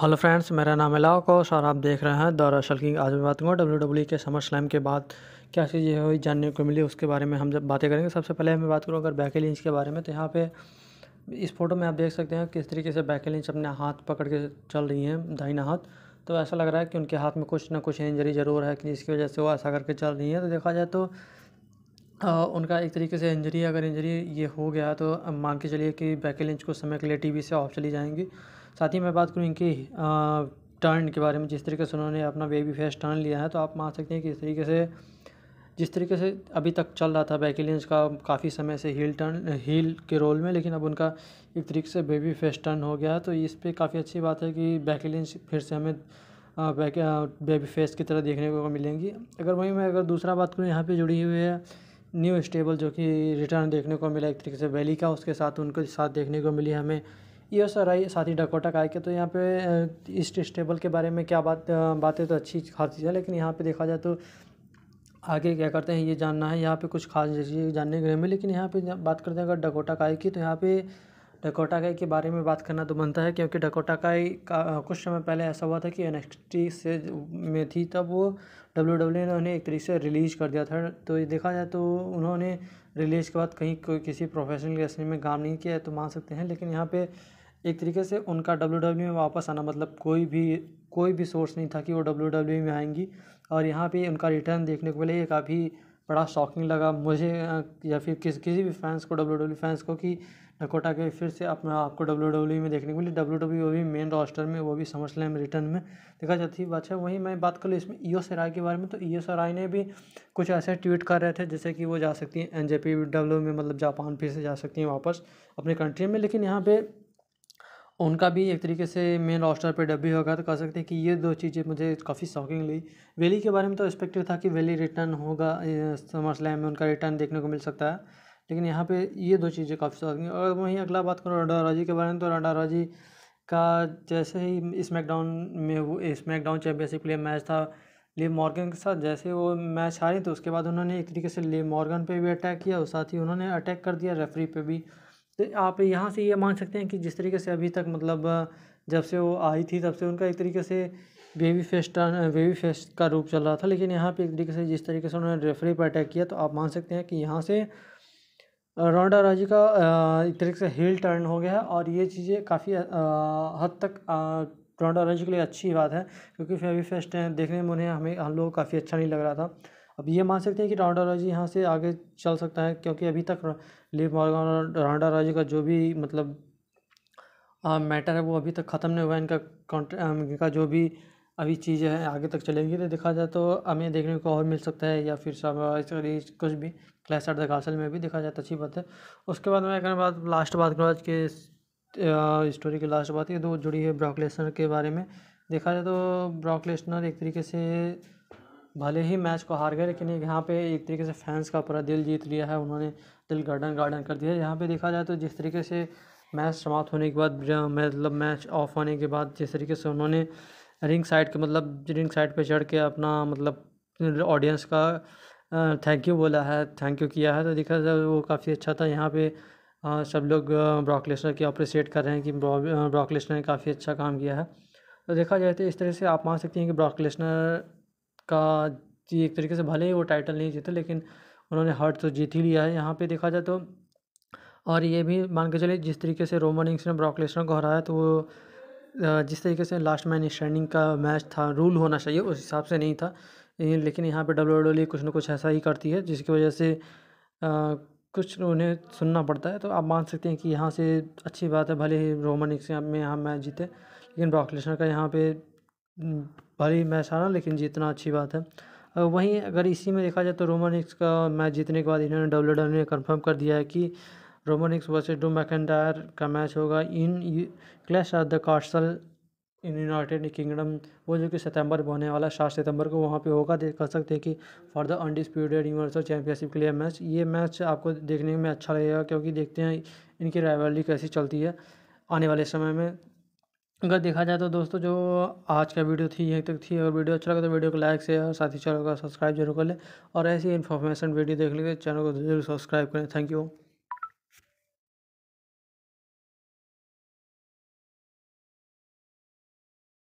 hello friends मेरा नाम है लाकोश और आप देख रहे हैं दौरा शल्किंग आज मैं बात करूँगा डब्ल्यू डब्ल्यू e के समर स्लैम के बाद क्या ये हुई जानने को मिली उसके बारे में हम जब बातें करेंगे सबसे पहले मैं बात करूँ अगर बैकल इंच के बारे में तो यहाँ पे इस फोटो में आप देख सकते हैं किस तरीके से बैकल इंच अपने हाथ पकड़ के चल रही हैं दाहिना हाथ तो ऐसा लग रहा है कि उनके हाथ में कुछ ना कुछ इंजरी ज़रूर है कि जिसकी वजह से वो ऐसा करके चल रही हैं तो देखा जाए तो उनका एक तरीके से इंजरी अगर इंजरी ये हो गया तो मान के चलिए कि बैकल इंच कुछ समय के लिए टी से ऑफ चली जाएंगी साथ ही मैं बात करूँ इनके टर्न के बारे में जिस तरीके से उन्होंने अपना बेबी फेस टर्न लिया है तो आप मान सकते हैं कि इस तरीके से जिस तरीके से अभी तक चल रहा था बैकिलियंस का काफ़ी समय से हील टर्न हील के रोल में लेकिन अब उनका एक तरीके से बेबी फेस टर्न हो गया है तो इस पर काफ़ी अच्छी बात है कि बैकिलियंस फिर से हमें बैक बेबी फेस की तरह देखने को मिलेंगी अगर वहीं मैं अगर दूसरा बात करूँ यहाँ पर जुड़ी हुई है न्यू स्टेबल जो कि रिटर्न देखने को मिला एक तरीके से वैली का उसके साथ उनके साथ देखने को मिली हमें ये सर आई साथ ही डकोटा का के तो यहाँ पे ईस्ट स्टेबल के बारे में क्या बात बातें तो अच्छी खासी है लेकिन यहाँ पे देखा जाए तो आगे क्या करते हैं ये जानना है यहाँ पे कुछ खास चीज़ जानने के लिए मिली लेकिन यहाँ पे बात करते हैं अगर डकोटा काई की तो यहाँ पे डकोटा काई के बारे में बात करना तो बनता है क्योंकि डकोटा काई का कुछ समय पहले ऐसा हुआ था कि एन से में थी तब वो डब्ल्यू डब्ल्यू e ने उन्हें एक तरीके से रिलीज़ कर दिया था तो ये देखा जाए तो उन्होंने रिलीज़ के बाद कहीं कोई किसी प्रोफेशनल रेसलिंग में काम नहीं किया है तो मान सकते हैं लेकिन यहाँ पर एक तरीके से उनका डब्ल्यू डब्ल्यू e में वापस आना मतलब कोई भी कोई भी सोर्स नहीं था कि वो डब्ल्यू डब्ल्यू e में आएंगी और यहाँ पे उनका रिटर्न देखने को मिले ये काफ़ी बड़ा शॉकिंग लगा मुझे या फिर किस किसी भी फैंस को डब्ल्यू डब्ल्यू फैंस को कि डकोटा के फिर से अपने आपको डब्ल्यू डब्ल्यू e में देखने को मिली डब्ल्यू डब्ल्यू वो भी मेन रॉस्टर में वो भी समझ लें रिटर्न में देखा जाती है अच्छा वहीं मैं बात कर लूँ इसमें ई एस राय के बारे में तो ई एस राय ने भी कुछ ऐसे ट्वीट कर रहे थे जैसे कि वो जा सकती हैं एन जे पी डब्ल्यू में मतलब जापान फिर से जा सकती हैं वापस अपने कंट्री में लेकिन यहाँ पर उनका भी एक तरीके से मेन रोस्टर पे डब भी होगा तो कह सकते हैं कि ये दो चीज़ें मुझे काफ़ी शॉकिंग ली वेली के बारे में तो एक्सपेक्टेड था कि वेली रिटर्न होगा समर स्लैम में उनका रिटर्न देखने को मिल सकता है लेकिन यहाँ पे ये दो चीज़ें काफ़ी शॉकिंग और वहीं अगला बात करूँ रंडाराजी के बारे में तो रंडाराजी का जैसे ही स्मैकडाउन में वो स्मैकडाउन चैम्पियनशिप के लिए मैच था ले मॉर्गन के साथ जैसे वो मैच हारे तो उसके बाद उन्होंने एक तरीके से ले मॉर्गन पे भी अटैक किया और साथ ही उन्होंने अटैक कर दिया रेफरी पे भी तो आप यहाँ से ये यह मान सकते हैं कि जिस तरीके से अभी तक मतलब जब से वो आई थी तब से उनका एक तरीके से बेबी फेस्ट बेबी फेस्ट का रूप चल रहा था लेकिन यहाँ पे एक तरीके से जिस तरीके से उन्होंने रेफरी पर अटैक किया तो आप मान सकते हैं कि यहाँ से रोंडा राजी का एक तरीके से हील टर्न हो गया है और ये चीज़ें काफ़ी हद तक रोंडा राजी के लिए अच्छी बात है क्योंकि फेबी फेस्ट देखने में उन्हें हमें हम लोग काफ़ी अच्छा नहीं लग रहा था अब ये मान सकते हैं कि राउंडा राजी यहाँ से आगे चल सकता है क्योंकि अभी तक लिव मॉर्गन और राउंडा राजी का जो भी मतलब मैटर है वो अभी तक ख़त्म नहीं हुआ इनका कॉन्ट्रैक्ट इनका जो भी अभी चीज़ें हैं आगे तक चलेंगी तो देखा जाए तो हमें देखने को और मिल सकता है या फिर सब कुछ भी क्लैश आर्ट द में भी देखा जाए तो अच्छी बात है उसके बाद मैं करने बात लास्ट बात करूँ आज के स्टोरी की लास्ट बात ये दो जुड़ी है ब्रॉकलेसनर के बारे में देखा जाए तो ब्रॉकलेसनर एक तरीके से भले ही मैच को हार गए लेकिन यहाँ पे एक तरीके से फैंस का पूरा दिल जीत लिया है उन्होंने दिल गार्डन गार्डन कर दिया यहाँ पे देखा जाए तो जिस तरीके से मैच समाप्त होने के बाद मतलब मैच ऑफ होने के बाद जिस तरीके से उन्होंने रिंग साइड के मतलब रिंग साइड पे चढ़ के अपना मतलब ऑडियंस का थैंक यू बोला है थैंक यू किया है तो देखा जाए वो काफ़ी अच्छा था यहाँ पर सब लोग ब्रॉकलेसनर की अप्रिसिएट कर रहे हैं कि ब्रॉकलेसनर ने काफ़ी अच्छा काम किया है तो देखा जाए तो इस तरह से आप मान सकते हैं कि ब्रॉकलेसनर का जी एक तरीके से भले ही वो टाइटल नहीं जीते लेकिन उन्होंने हर्ट तो जीत ही लिया है यहाँ पे देखा जाए तो और ये भी मान के चले जिस तरीके से रोमन इंग्स ने ब्रॉक को हराया तो वो जिस तरीके से लास्ट मैन स्टैंडिंग का मैच था रूल होना चाहिए उस हिसाब से नहीं था लेकिन यहाँ पे डब्ल्यू डब्ल्यू e कुछ ना कुछ ऐसा ही करती है जिसकी वजह से आ, कुछ उन्हें सुनना पड़ता है तो आप मान सकते हैं कि यहाँ से अच्छी बात है भले ही रोमन इंग्स में यहाँ मैच जीते लेकिन ब्रॉक का यहाँ पर भले ही हारा लेकिन जीतना अच्छी बात है वहीं अगर इसी में देखा जाए तो रोमन एक्स का मैच जीतने के बाद इन्होंने डब्ल्यू डब्ल्यू ने कन्फर्म कर दिया है कि रोमन एक्स वर्सेज डो मैकेंटायर का मैच होगा in Clash of the Castle in United Kingdom वो जो कि सितंबर में होने वाला है सात सितंबर को वहाँ पे होगा देख कर सकते हैं कि for the undisputed universal championship के लिए मैच ये मैच आपको देखने में अच्छा लगेगा क्योंकि देखते हैं इनकी राइवलरी कैसी चलती है आने वाले समय में अगर देखा जाए तो दोस्तों जो आज का वीडियो थी यहीं तक थी अगर वीडियो अच्छा लगा तो वीडियो को लाइक शेयर साथ ही चैनल को सब्सक्राइब जरूर कर ले और ऐसी इन्फॉर्मेशन वीडियो देख लेंगे चैनल को जरूर सब्सक्राइब करें थैंक यू